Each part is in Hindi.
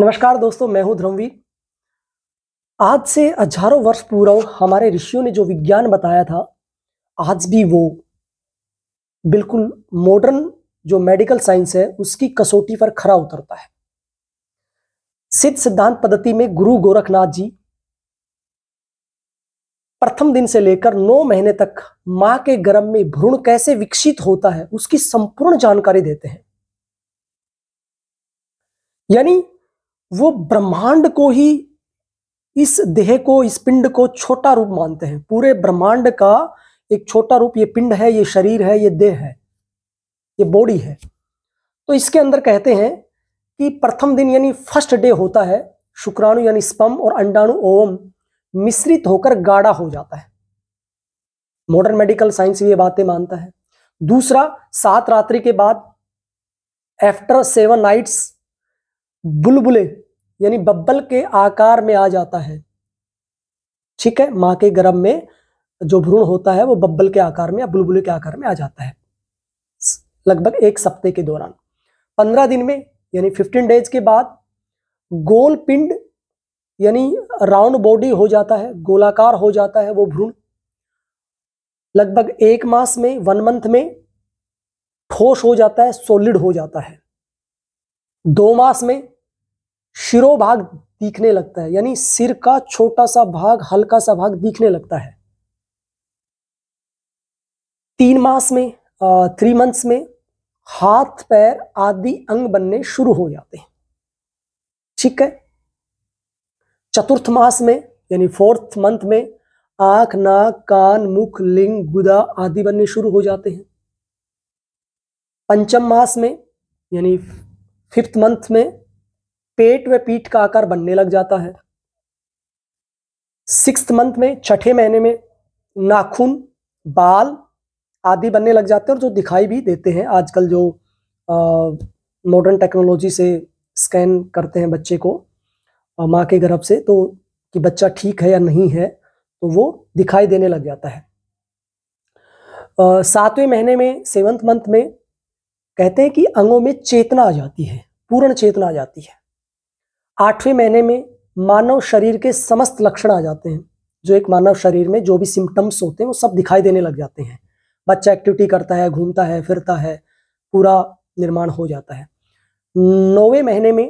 नमस्कार दोस्तों मैं हूं ध्रमवी आज से हजारों वर्ष पूर्व हमारे ऋषियों ने जो विज्ञान बताया था आज भी वो बिल्कुल मॉडर्न जो मेडिकल साइंस है उसकी कसौटी पर खरा उतरता है सिद्ध सिद्धांत पद्धति में गुरु गोरखनाथ जी प्रथम दिन से लेकर नौ महीने तक मां के गर्भ में भ्रूण कैसे विकसित होता है उसकी संपूर्ण जानकारी देते हैं यानी वो ब्रह्मांड को ही इस देह को इस पिंड को छोटा रूप मानते हैं पूरे ब्रह्मांड का एक छोटा रूप ये पिंड है ये शरीर है ये देह है ये बॉडी है तो इसके अंदर कहते हैं कि प्रथम दिन यानी फर्स्ट डे होता है शुक्राणु यानी स्पम और अंडाणु ओम मिश्रित होकर गाढ़ा हो जाता है मॉडर्न मेडिकल साइंस भी ये बातें मानता है दूसरा सात रात्रि के बाद आफ्टर सेवन नाइट्स बुलबुले यानी बब्बल के आकार में आ जाता है ठीक है माँ के गर्भ में जो भ्रूण होता है वो बब्बल के आकार में या बुलबुले के आकार में आ जाता है लगभग एक सप्ते के दौरान पंद्रह दिन में यानी फिफ्टीन डेज के बाद गोल पिंड यानी राउंड बॉडी हो जाता है गोलाकार हो जाता है वो भ्रूण लगभग एक मास में वन मंथ में ठोस हो जाता है सॉलिड हो जाता है दो मास में शिरोभाग दिखने लगता है यानी सिर का छोटा सा भाग हल्का सा भाग दिखने लगता है तीन मास में थ्री मंथ्स में हाथ पैर आदि अंग बनने शुरू हो जाते हैं ठीक है चतुर्थ मास में यानी फोर्थ मंथ में आंख नाक कान मुख लिंग गुदा आदि बनने शुरू हो जाते हैं पंचम मास में यानी फिफ्थ मंथ में पेट व पीठ का आकार बनने लग जाता है सिक्स मंथ में छठे महीने में नाखून बाल आदि बनने लग जाते हैं और जो दिखाई भी देते हैं आजकल जो मॉडर्न टेक्नोलॉजी से स्कैन करते हैं बच्चे को माँ के गर्भ से तो कि बच्चा ठीक है या नहीं है तो वो दिखाई देने लग जाता है सातवें महीने में सेवंथ मंथ में कहते हैं कि अंगों में चेतना आ जाती है पूर्ण चेतना आ जाती है आठवें महीने में मानव शरीर के समस्त लक्षण आ जाते हैं जो एक मानव शरीर में जो भी सिम्टम्स होते हैं वो सब दिखाई देने लग जाते हैं बच्चा एक्टिविटी करता है घूमता है फिरता है पूरा निर्माण हो जाता है नौवें महीने में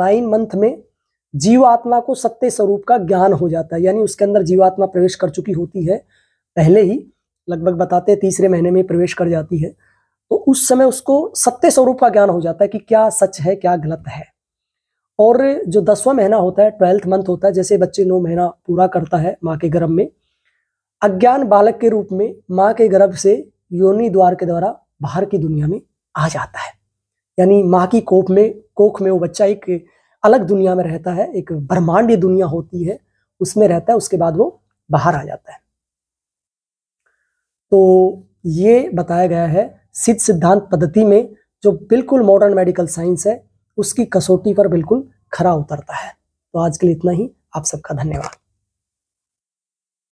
नाइन मंथ में जीवात्मा को सत्य स्वरूप का ज्ञान हो जाता है यानी उसके अंदर जीवात्मा प्रवेश कर चुकी होती है पहले ही लगभग बताते हैं तीसरे महीने में प्रवेश कर जाती है तो उस समय उसको सत्य स्वरूप का ज्ञान हो जाता है कि क्या सच है क्या गलत है और जो दसवां महीना होता है ट्वेल्थ मंथ होता है जैसे बच्चे नौ महीना पूरा करता है माँ के गर्भ में अज्ञान बालक के रूप में माँ के गर्भ से योनि द्वार के द्वारा बाहर की दुनिया में आ जाता है यानी माँ की कोप में कोख में वो बच्चा एक अलग दुनिया में रहता है एक ब्रह्मांडीय दुनिया होती है उसमें रहता है उसके बाद वो बाहर आ जाता है तो ये बताया गया है सिद्ध सिद्धांत पद्धति में जो बिल्कुल मॉडर्न मेडिकल साइंस है उसकी कसौटी पर बिल्कुल खरा उतरता है तो आज के लिए इतना ही आप सबका धन्यवाद